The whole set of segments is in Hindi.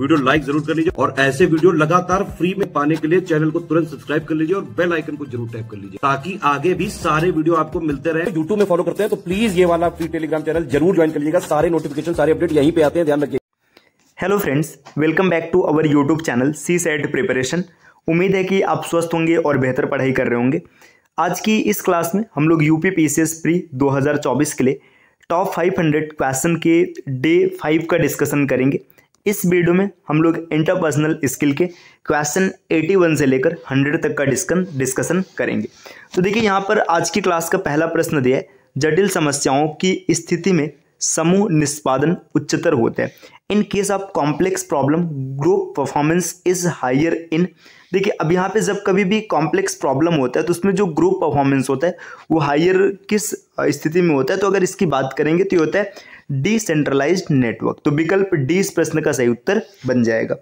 वीडियो लाइक जरूर कर लीजिए और ऐसे वीडियो लगातार फ्री में पाने के लिए चैनल को तुरंत सब्सक्राइब कर लीजिए और बेल आइकन को जरूर टैप कर लीजिए ताकि आगे भी सारे वीडियो आपको मिलते रहे यूट्यूब में फॉलो करते हैं तो प्लीज ये वाला फ्री टेलीग्राम चैनल जरूर ज्वाइन कर लीजिएगा सारे नोटिफिकेशन सारे अपडेट यहीं पे आते हैं ध्यान रखिए hello friends welcome back to our YouTube channel C SET preparation उम्मीद है कि आप स्वस्थ होंगे और बेहतर पढ़ाई कर रहे होंगे आज की इस क्लास में हम लोग यूपी पी प्री 2024 के लिए टॉप 500 क्वेश्चन के डे फाइव का डिस्कशन करेंगे इस वीडियो में हम लोग इंटरपर्सनल स्किल के क्वेश्चन 81 से लेकर 100 तक का डिस्कन डिस्कशन करेंगे तो देखिए यहाँ पर आज की क्लास का पहला प्रश्न दिया है जटिल समस्याओं की स्थिति में समूह निष्पादन उच्चतर होते हैं in case of complex problem group performance is higher in देखिए अब यहाँ पे जब कभी भी कॉम्प्लेक्स प्रॉब्लम होता है तो उसमें जो ग्रुप परफॉर्मेंस होता है वो हायर किस स्थिति में होता है तो अगर इसकी बात करेंगे तो ये होता है डिसेंट्रलाइज नेटवर्क तो विकल्प डी इस प्रश्न का सही उत्तर बन जाएगा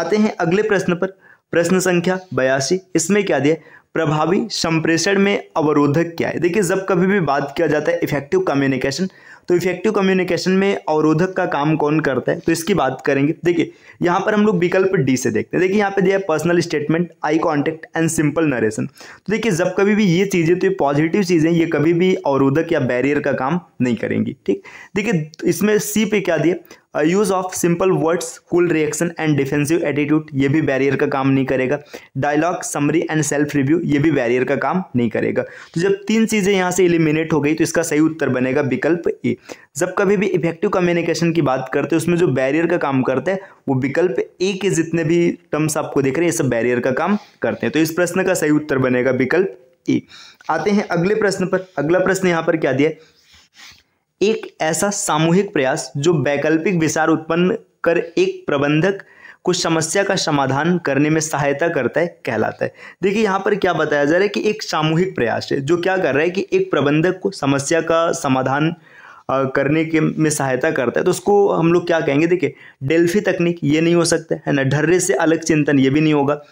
आते हैं अगले प्रश्न पर प्रश्न संख्या बयासी इसमें क्या दिया प्रभावी संप्रेषण में अवरोधक क्या है देखिए जब कभी भी बात किया जाता है इफेक्टिव कम्युनिकेशन तो इफेक्टिव कम्युनिकेशन में अवरोधक का काम कौन करता है तो इसकी बात करेंगे देखिए यहाँ पर हम लोग विकल्प डी से देखते हैं देखिए यहाँ पे दिया है personal statement eye contact and simple narration तो देखिए जब कभी भी ये चीज़ें तो ये पॉजिटिव चीज़ें ये कभी भी अवरोधक या बैरियर का काम नहीं करेंगी ठीक देखिए तो इसमें सी पे क्या दिए use of simple words cool reaction and defensive attitude ये भी बैरियर का काम नहीं करेगा dialogue summary and self review ये भी बैरियर का काम नहीं करेगा तो जब तीन चीज़ें यहाँ से इलिमिनेट हो गई तो इसका सही उत्तर बनेगा विकल्प ए जब कभी भी इफेक्टिव कम्युनिकेशन की बात करते हैं उसमें जो बैरियर का काम करते हैं वो विकल्प ए के जितने भी टर्म्स आपको देख रहे हैं ये सब बैरियर का काम करते हैं तो इस प्रश्न का सही उत्तर बनेगा विकल्प ए आते हैं अगले प्रश्न पर अगला प्रश्न यहाँ पर क्या दिया एक ऐसा सामूहिक प्रयास जो वैकल्पिक विचार उत्पन्न कर एक प्रबंधक को समस्या का समाधान करने में सहायता करता है कहलाता है देखिए यहाँ पर क्या बताया जा रहा है कि एक सामूहिक प्रयास है जो क्या कर रहा है कि एक प्रबंधक को समस्या का समाधान करने के में सहायता करता है तो उसको हम लोग क्या कहेंगे देखिए डेल्फी तकनीक ये नहीं हो सकता है ना ढर्रे से अलग चिंतन ये भी नहीं होगा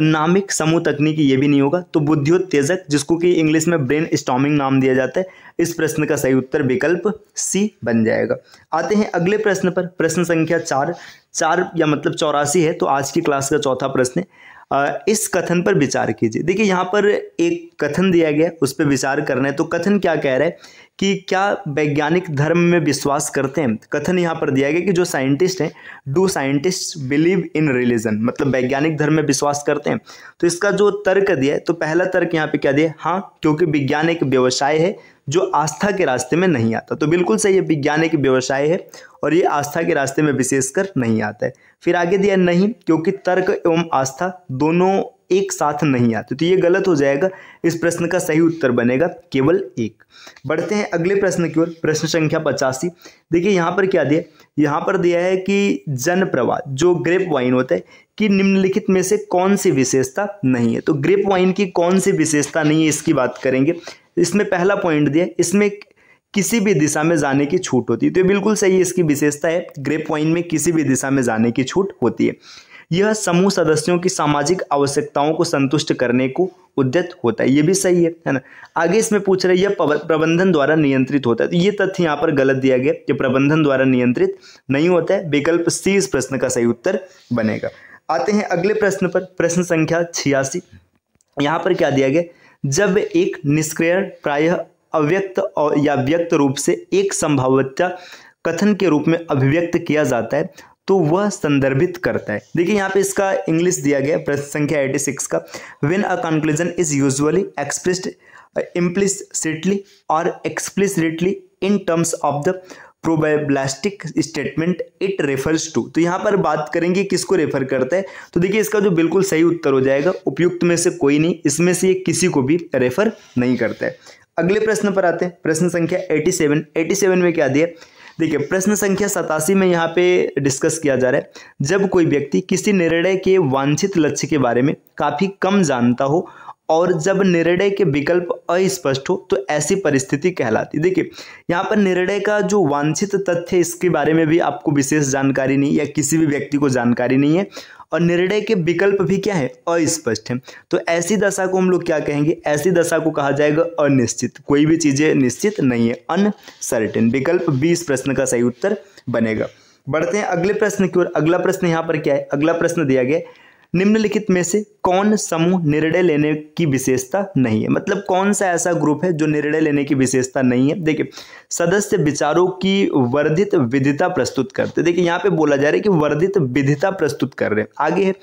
नामिक समूह तकनीक ये भी नहीं होगा तो बुद्धियोत्तेजक जिसको कि इंग्लिश में ब्रेन स्टॉमिंग नाम दिया जाता है इस प्रश्न का सही उत्तर विकल्प सी बन जाएगा आते हैं अगले प्रश्न पर प्रश्न संख्या चार चार या मतलब चौरासी है तो आज की क्लास का चौथा प्रश्न है इस कथन पर विचार कीजिए देखिए यहाँ पर एक कथन दिया गया उस पर विचार करना है तो कथन क्या कह रहा है कि क्या वैज्ञानिक धर्म में विश्वास करते हैं कथन यहाँ पर दिया गया कि जो साइंटिस्ट हैं do scientist believe in religion मतलब वैज्ञानिक धर्म में विश्वास करते हैं तो इसका जो तर्क दिया है तो पहला तर्क यहाँ पे क्या दिया हाँ क्योंकि विज्ञान एक व्यवसाय है जो आस्था के रास्ते में नहीं आता तो बिल्कुल सही है विज्ञान एक व्यवसाय है और ये आस्था के रास्ते में विशेषकर नहीं आता है फिर आगे दिया नहीं क्योंकि तर्क एवं आस्था दोनों एक साथ नहीं आते तो ये गलत हो जाएगा इस प्रश्न का सही उत्तर बनेगा केवल एक बढ़ते हैं अगले प्रश्न की ओर प्रश्न संख्या पचासी देखिए यहाँ पर क्या दिया यहाँ पर दिया है कि प्रवाह जो ग्रेप वाइन होता है कि निम्नलिखित में से कौन सी विशेषता नहीं है तो ग्रेप वाइन की कौन सी विशेषता नहीं है इसकी बात करेंगे इसमें पहला पॉइंट दिया इसमें किसी भी दिशा में जाने की छूट होती है तो बिल्कुल सही इसकी विशेषता है ग्रेप वाइन में किसी भी दिशा में जाने की छूट होती है यह समूह सदस्यों की सामाजिक आवश्यकताओं को संतुष्ट करने को उद्यत होता है ये भी सही है है ना आगे इसमें पूछ रहे यह प्रबंधन द्वारा नियंत्रित होता है तो ये तथ्य यहाँ पर गलत दिया गया कि प्रबंधन द्वारा नियंत्रित नहीं होता है विकल्प सी इस प्रश्न का सही उत्तर बनेगा आते हैं अगले प्रश्न पर प्रश्न संख्या छियासी यहाँ पर क्या दिया गया जब एक निष्क्रिय प्रायः अव्यक्त और या व्यक्त रूप से एक संभाव्यता कथन के रूप में अभिव्यक्त किया जाता है तो वह संदर्भित करता है देखिए यहाँ पे इसका इंग्लिश दिया गया प्रश्न संख्या 86 का win a conclusion is usually expressed implicitly और explicitly in terms of the probabilistic statement it refers to तो यहाँ पर बात करेंगे किसको रेफर करता है तो देखिए इसका जो बिल्कुल सही उत्तर हो जाएगा उपयुक्त में से कोई नहीं इसमें से ये किसी को भी रेफर नहीं करता है अगले प्रश्न पर आते हैं प्रश्न संख्या 87 87 में क्या दिया देखिए प्रश्न संख्या सतासी में यहाँ पे डिस्कस किया जा रहा है जब कोई व्यक्ति किसी निर्णय के वांछित लक्ष्य के बारे में काफ़ी कम जानता हो और जब निर्णय के विकल्प अस्पष्ट हो तो ऐसी परिस्थिति कहलाती देखिए यहाँ पर निर्णय का जो वांछित तथ्य इसके बारे में भी आपको विशेष जानकारी नहीं या किसी भी व्यक्ति को जानकारी नहीं है और निर्णय के विकल्प भी क्या है अस्पष्ट है तो ऐसी दशा को हम लोग क्या कहेंगे ऐसी दशा को कहा जाएगा अनिश्चित कोई भी चीज़ें निश्चित नहीं है अनसर्टेन विकल्प बीस प्रश्न का सही उत्तर बनेगा बढ़ते हैं अगले प्रश्न की ओर अगला प्रश्न यहाँ पर क्या है अगला प्रश्न दिया गया निम्नलिखित में से कौन समूह निर्णय लेने की विशेषता नहीं है मतलब कौन सा ऐसा ग्रुप है जो निर्णय लेने की विशेषता नहीं है देखिए सदस्य विचारों की वर्धित विधिता प्रस्तुत करते देखिए यहाँ पे बोला जा रहा है कि वर्धित विधिता प्रस्तुत कर रहे हैं आगे है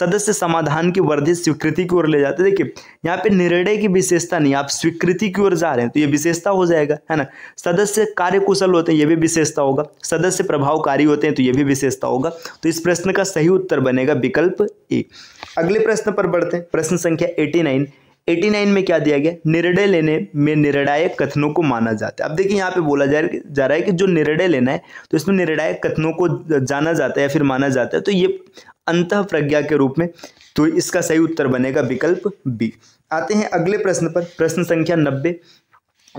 सदस्य समाधान की वर्धित स्वीकृति की ओर ले जाते देखिए यहाँ पे निर्णय की विशेषता नहीं आप स्वीकृति की ओर जा रहे हैं तो ये विशेषता हो जाएगा है ना सदस्य कार्यकुशल होते हैं ये भी विशेषता होगा सदस्य प्रभावकारी होते हैं तो ये भी विशेषता होगा तो इस प्रश्न का सही उत्तर बनेगा विकल्प ए थी अगले प्रश्न पर बढ़ते हैं प्रश्न संख्या एटी नाइन एटी नाइन में क्या दिया गया निर्णय लेने में निर्णायक कथनों को माना जाता है अब देखिए यहाँ पे बोला जा जा रहा है कि जो निर्णय लेना है तो इसमें निर्णायक कथनों को जाना जाता है या फिर माना जाता है तो ये अंत प्रज्ञा के रूप में तो इसका सही उत्तर बनेगा विकल्प बी आते हैं अगले प्रश्न पर प्रश्न संख्या नब्बे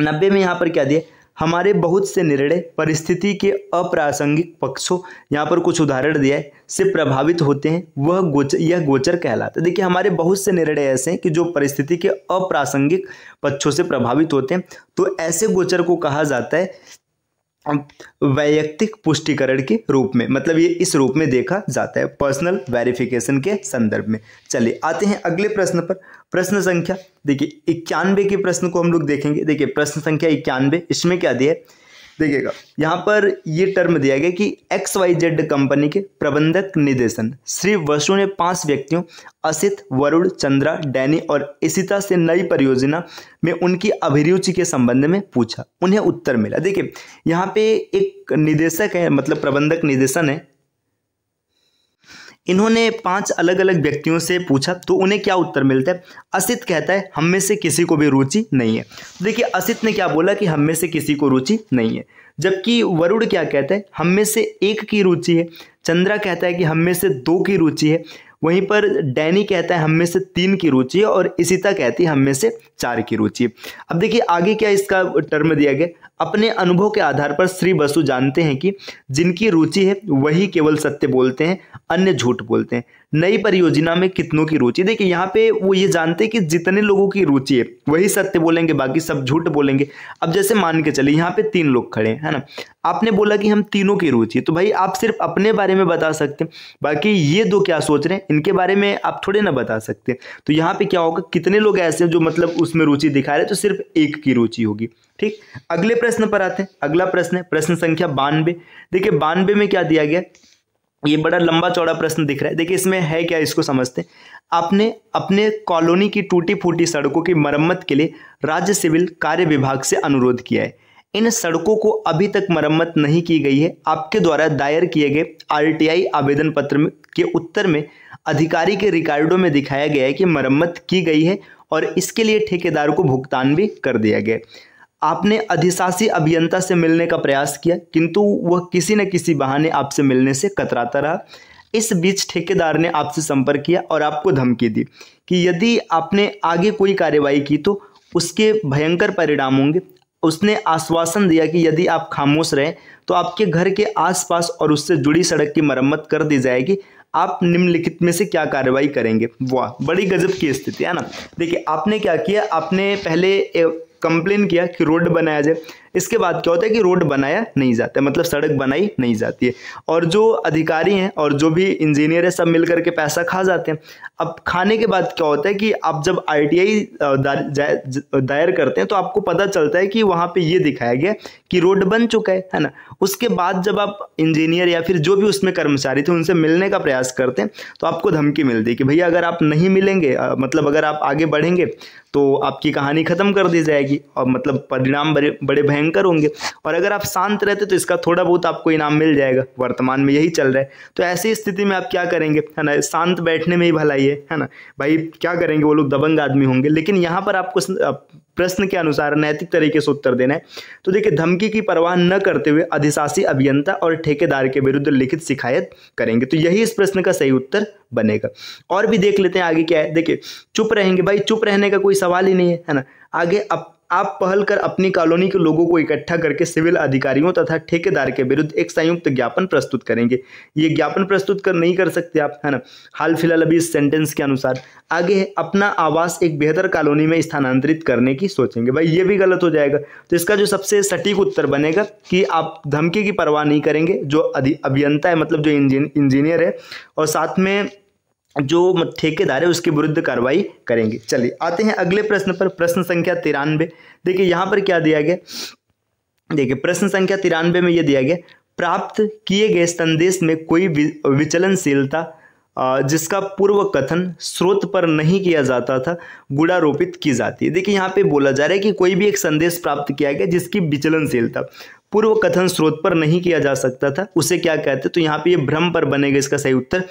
नब्बे में यहाँ पर क्या दिया हमारे बहुत से निर्णय परिस्थिति के अप्रासंगिक पक्षों यहाँ पर कुछ उदाहरण दिया है से प्रभावित होते हैं वह गोचर यह गोचर कहलाता है देखिए हमारे बहुत से निर्णय ऐसे हैं कि जो परिस्थिति के अप्रासंगिक पक्षों से प्रभावित होते हैं तो ऐसे गोचर को कहा जाता है वैयक्तिक पुष्टिकरण के रूप में मतलब ये इस रूप में देखा जाता है पर्सनल वेरिफिकेशन के संदर्भ में चलिए आते हैं अगले प्रश्न पर प्रश्न संख्या देखिए इक्यानवे के प्रश्न को हम लोग देखेंगे देखिए प्रश्न संख्या इक्यानवे इसमें क्या दिया है देखिएगा यहाँ पर ये टर्म दिया गया कि एक्स वाई जेड कंपनी के प्रबंधक निदेशन श्री वसु ने पांच व्यक्तियों असित वरुण चंद्रा डैनी और इसिता से नई परियोजना में उनकी अभिरुचि के संबंध में पूछा उन्हें उत्तर मिला देखिए यहाँ पे एक निदेशक है मतलब प्रबंधक निदेशन है इन्होंने पांच अलग अलग व्यक्तियों से पूछा तो उन्हें क्या उत्तर मिलता है असित कहता है हम में से किसी को भी रुचि नहीं है तो देखिए असित ने क्या बोला कि हम में से किसी को रुचि नहीं है जबकि वरुण क्या कहता है हम में से एक की रुचि है चंद्रा कहता है कि हम में से दो की रुचि है वहीं पर डैनी कहता है हम में से तीन की रुचि है और इसिता कहती है हम में से चार की रुचि है अब देखिए आगे क्या इसका टर्म दिया गया अपने अनुभव के आधार पर श्री बसु जानते हैं कि जिनकी रुचि है वही केवल सत्य बोलते हैं अन्य झूठ बोलते हैं नई परियोजना में कितनों की रुचि देखिए यहाँ पे वो ये जानते हैं कि जितने लोगों की रुचि है वही सत्य बोलेंगे बाकी सब झूठ बोलेंगे अब जैसे मान के चले यहाँ पे तीन लोग खड़े हैं है ना आपने बोला कि हम तीनों की रुचि तो भाई आप सिर्फ अपने बारे में बता सकते हैं बाकी ये दो क्या सोच रहे हैं इनके बारे में आप थोड़े ना बता सकते तो यहाँ पे क्या होगा कितने लोग ऐसे हैं जो मतलब उसमें रुचि दिखा रहे हैं तो सिर्फ एक की रुचि होगी ठीक अगले प्रश्न पर आते हैं अगला प्रश्न है प्रश्न संख्या बानवे देखिए बानवे में क्या दिया गया ये बड़ा लंबा चौड़ा प्रश्न दिख रहा है देखिए इसमें है क्या इसको समझते हैं आपने अपने कॉलोनी की टूटी फूटी सड़कों की मरम्मत के लिए राज्य सिविल कार्य विभाग से अनुरोध किया है इन सड़कों को अभी तक मरम्मत नहीं की गई है आपके द्वारा दायर किए गए आरटीआई आवेदन पत्र के उत्तर में अधिकारी के रिकॉर्डो में दिखाया गया है कि मरम्मत की गई है और इसके लिए ठेकेदार को भुगतान भी कर दिया गया आपने अधिशासी अभियंता से मिलने का प्रयास किया किंतु वह किसी न किसी बहाने आपसे मिलने से कतराता रहा इस बीच ठेकेदार ने आपसे संपर्क किया और आपको धमकी दी कि यदि आपने आगे कोई कार्रवाई की तो उसके भयंकर परिणाम होंगे उसने आश्वासन दिया कि यदि आप खामोश रहें तो आपके घर के आसपास और उससे जुड़ी सड़क की मरम्मत कर दी जाएगी आप निम्नलिखित में से क्या कार्रवाई करेंगे वाह बड़ी गजब की स्थिति है ना देखिए आपने क्या किया आपने पहले कंप्लेन किया कि रोड बनाया जाए इसके बाद क्या होता है कि रोड बनाया नहीं जाता मतलब सड़क बनाई नहीं जाती है और जो अधिकारी हैं और जो भी इंजीनियर है सब मिल करके पैसा खा जाते हैं अब खाने के बाद क्या होता है कि आप जब आरटीआई दायर करते हैं तो आपको पता चलता है कि वहाँ पे ये दिखाया गया कि रोड बन चुका है है ना उसके बाद जब आप इंजीनियर या फिर जो भी उसमें कर्मचारी थे उनसे मिलने का प्रयास करते हैं तो आपको धमकी मिलती है कि भैया अगर आप नहीं मिलेंगे मतलब अगर आप आगे बढ़ेंगे तो आपकी कहानी ख़त्म कर दी जाएगी और मतलब परिणाम बड़े बड़े भयंकर होंगे और अगर आप शांत रहते तो इसका थोड़ा बहुत आपको इनाम मिल जाएगा वर्तमान में यही चल रहा है तो ऐसी स्थिति में आप क्या करेंगे है ना शांत बैठने में ही भलाई है है ना भाई क्या करेंगे वो लोग दबंग आदमी होंगे लेकिन यहाँ पर आपको प्रश्न के अनुसार नैतिक तरीके से उत्तर देना है तो देखिए धमकी की परवाह न करते हुए अधिशासी अभियंता और ठेकेदार के विरुद्ध लिखित शिकायत करेंगे तो यही इस प्रश्न का सही उत्तर बनेगा और भी देख लेते हैं आगे क्या है देखिए चुप रहेंगे भाई चुप रहने का कोई सवाल ही नहीं है ना आगे अब आप पहल कर अपनी कॉलोनी के लोगों को इकट्ठा करके सिविल अधिकारियों तथा ठेकेदार के विरुद्ध एक संयुक्त ज्ञापन प्रस्तुत करेंगे ये ज्ञापन प्रस्तुत कर नहीं कर सकते आप है ना हाल फिलहाल अभी इस सेंटेंस के अनुसार आगे है अपना आवास एक बेहतर कॉलोनी में स्थानांतरित करने की सोचेंगे भाई ये भी गलत हो जाएगा तो इसका जो सबसे सटीक उत्तर बनेगा कि आप धमकी की परवाह नहीं करेंगे जो अभियंता है मतलब जो इंजीनियर है और साथ में जो ठेकेदार है उसके विरुद्ध कार्रवाई करेंगे चलिए आते हैं अगले प्रश्न पर प्रश्न संख्या तिरानवे देखिए यहाँ पर क्या दिया गया देखिए प्रश्न संख्या तिरानवे में यह दिया गया प्राप्त किए गए संदेश में कोई विचलनशीलता जिसका पूर्व कथन स्रोत पर नहीं किया जाता था गुड़ारोपित की जाती है देखिए यहाँ पे बोला जा रहा है कि कोई भी एक संदेश प्राप्त किया गया जिसकी विचलनशीलता पूर्व कथन स्रोत पर नहीं किया जा सकता था उसे क्या कहते हैं तो यहाँ पे ये भ्रम पर बनेगा इसका सही उत्तर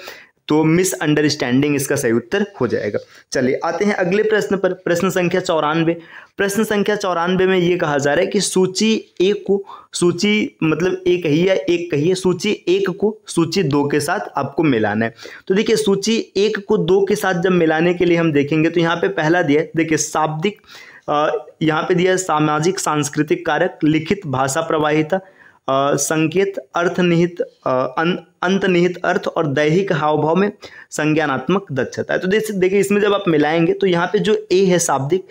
तो मिसअंडरस्टैंडिंग इसका सही उत्तर हो जाएगा चलिए आते हैं अगले प्रश्न पर प्रश्न संख्या चौरानवे प्रश्न संख्या चौरानवे में ये कहा जा रहा है कि सूची एक को सूची मतलब एक ही है एक है सूची एक को सूची दो के साथ आपको मिलाना है तो देखिए सूची एक को दो के साथ जब मिलाने के लिए हम देखेंगे तो यहाँ पे पहला दिया देखिए शाब्दिक यहाँ पे दिया सामाजिक सांस्कृतिक कारक लिखित भाषा प्रवाहिता संकेत अर्थनिहित अं, अंतनिहित अर्थ और दैहिक हाव भाव में संज्ञानात्मक दक्षता है तो देखिए इसमें जब आप मिलाएंगे तो यहाँ पे जो ए है शाब्दिक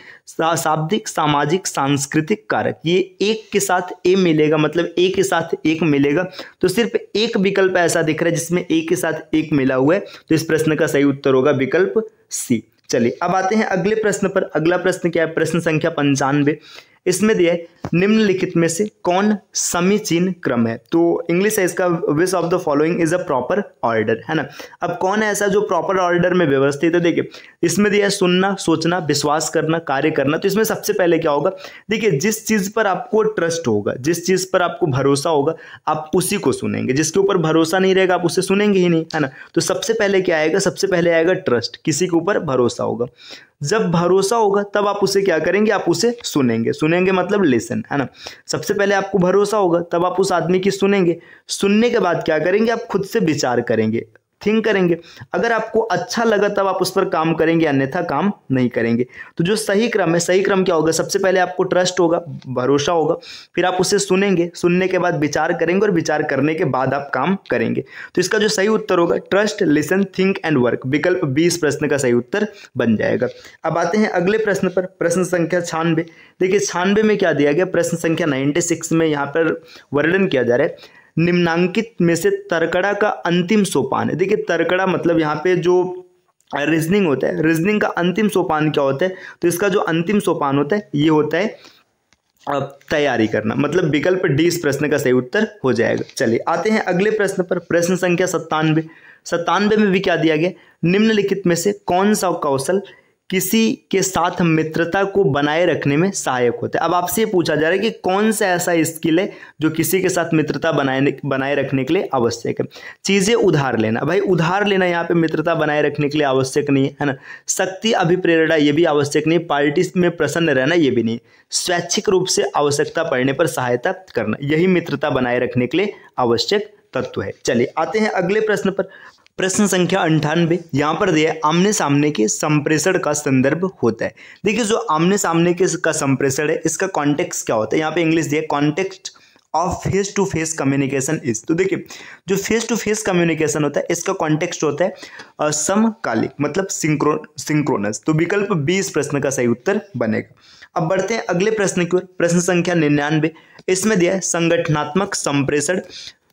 शाब्दिक सामाजिक सांस्कृतिक कारक ये एक के साथ ए मिलेगा मतलब ए के साथ एक मिलेगा तो सिर्फ एक विकल्प ऐसा दिख रहा है जिसमें ए के साथ एक मिला हुआ है तो इस प्रश्न का सही उत्तर होगा विकल्प सी चलिए अब आते हैं अगले प्रश्न पर अगला प्रश्न क्या है प्रश्न संख्या पंचानवे इसमें दिया है निम्नलिखित में से कौन समीचीन क्रम है तो इंग्लिश है इसका which of the following is a proper order है ना अब कौन है ऐसा जो प्रॉपर ऑर्डर में व्यवस्थित है देखिए इसमें दिया है सुनना सोचना विश्वास करना कार्य करना तो इसमें सबसे पहले क्या होगा देखिए जिस चीज़ पर आपको ट्रस्ट होगा जिस चीज़ पर आपको भरोसा होगा आप उसी को सुनेंगे जिसके ऊपर भरोसा नहीं रहेगा आप उसे सुनेंगे ही नहीं है ना तो सबसे पहले क्या आएगा सबसे पहले आएगा ट्रस्ट किसी के ऊपर भरोसा होगा जब भरोसा होगा तब आप उसे क्या करेंगे आप उसे सुनेंगे सुनेंगे मतलब लेसन है ना सबसे पहले आपको भरोसा होगा तब आप उस आदमी की सुनेंगे सुनने के बाद क्या करेंगे आप खुद से विचार करेंगे थिंक करेंगे अगर आपको अच्छा लगा तब आप उस पर काम करेंगे अन्यथा काम नहीं करेंगे तो जो सही क्रम है सही क्रम क्या होगा सबसे पहले आपको ट्रस्ट होगा भरोसा होगा फिर आप उसे सुनेंगे सुनने के बाद विचार करेंगे और विचार करने के बाद आप काम करेंगे तो इसका जो सही उत्तर होगा trust listen think and work विकल्प बीस प्रश्न का सही उत्तर बन जाएगा अब आते हैं अगले प्रश्न पर प्रश्न संख्या छानवे देखिए छानबे में क्या दिया गया प्रश्न संख्या नाइन्टी में यहाँ पर वर्णन किया जा रहा है निम्नांकित में से तरकड़ा का अंतिम सोपान है देखिए तरकड़ा मतलब यहाँ पे जो रीजनिंग होता है रीजनिंग का अंतिम सोपान क्या होता है तो इसका जो अंतिम सोपान होता है ये होता है तैयारी करना मतलब विकल्प डी इस प्रश्न का सही उत्तर हो जाएगा चलिए आते हैं अगले प्रश्न पर प्रश्न संख्या सत्तानवे सत्तानवे में भी क्या दिया गया निम्नलिखित में से कौन सा कौशल किसी के साथ मित्रता को बनाए रखने में सहायक होता है अब आपसे पूछा जा रहा है कि कौन सा ऐसा स्किल है जो किसी के साथ मित्रता बनाए बनाए रखने के लिए आवश्यक है चीज़ें उधार लेना भाई उधार लेना यहाँ पे मित्रता बनाए रखने के लिए आवश्यक नहीं है ना शक्ति अभिप्रेरणा ये भी आवश्यक नहीं पार्टी में प्रसन्न रहना ये भी नहीं स्वैच्छिक रूप से आवश्यकता पड़ने पर सहायता करना यही मित्रता बनाए रखने के लिए आवश्यक तत्व है चलिए आते हैं अगले प्रश्न पर प्रश्न संख्या अंठानबे यहाँ पर दिया आमने सामने के संप्रेषण का संदर्भ होता है देखिए जो आमने सामने के का संप्रेषण है इसका कॉन्टेक्स्ट क्या होता है यहाँ पे इंग्लिश दिया context of face to face communication is तो देखिए जो फेस टू फेस कम्युनिकेशन होता है इसका कॉन्टेक्स्ट होता है समकालिक मतलब सिंक्रो सिंक्रोनस तो विकल्प बी इस प्रश्न का सही उत्तर बनेगा अब बढ़ते हैं अगले प्रश्न की ओर प्रश्न संख्या निन्यानवे इसमें दिया है संगठनात्मक संप्रेषण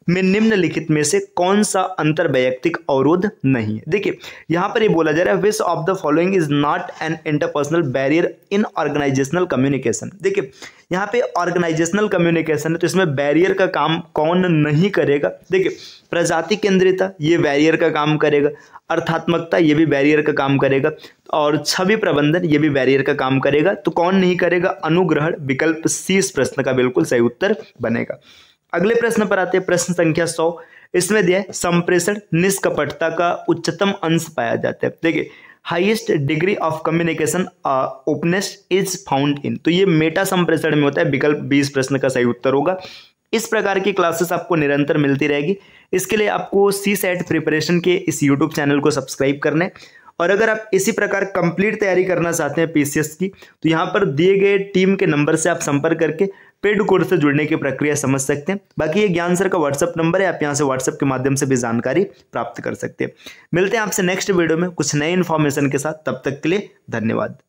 में निम्नलिखित में से कौन सा अंतर वैयक्तिक अवरोध नहीं है देखिए यहाँ पर ये बोला जा रहा है which of the following is not an interpersonal barrier in organisational communication देखिए यहाँ पे ऑर्गेनाइजेशनल कम्युनिकेशन है तो इसमें बैरियर का काम कौन नहीं करेगा देखिए प्रजाति केंद्रिता ये बैरियर का काम करेगा अर्थात्मकता ये भी बैरियर का काम करेगा और छवि प्रबंधन ये भी बैरियर का काम करेगा तो कौन नहीं करेगा अनुग्रहण विकल्प सी इस प्रश्न का बिल्कुल सही उत्तर बनेगा अगले प्रश्न पर आते हैं प्रश्न संख्या सौ इसमें दिया है संप्रेषण निष्कपटता का उच्चतम अंश पाया जाता है देखिए highest degree of communication openness is found in तो ये मेटा संप्रेषण में होता है विकल्प बीस प्रश्न का सही उत्तर होगा इस प्रकार की क्लासेस आपको निरंतर मिलती रहेगी इसके लिए आपको सी सेट प्रिपरेशन के इस यूट्यूब चैनल को सब्सक्राइब करने और अगर आप इसी प्रकार कंप्लीट तैयारी करना चाहते हैं पीसीएस की तो यहाँ पर दिए गए टीम के नंबर से आप संपर्क करके पेड कोर्स से जुड़ने की प्रक्रिया समझ सकते हैं बाकी ये ज्ञान सर का व्हाट्सअप नंबर है आप यहाँ से व्हाट्सअप के माध्यम से भी जानकारी प्राप्त कर सकते हैं मिलते हैं आपसे नेक्स्ट वीडियो में कुछ नए इन्फॉर्मेशन के साथ तब तक के लिए धन्यवाद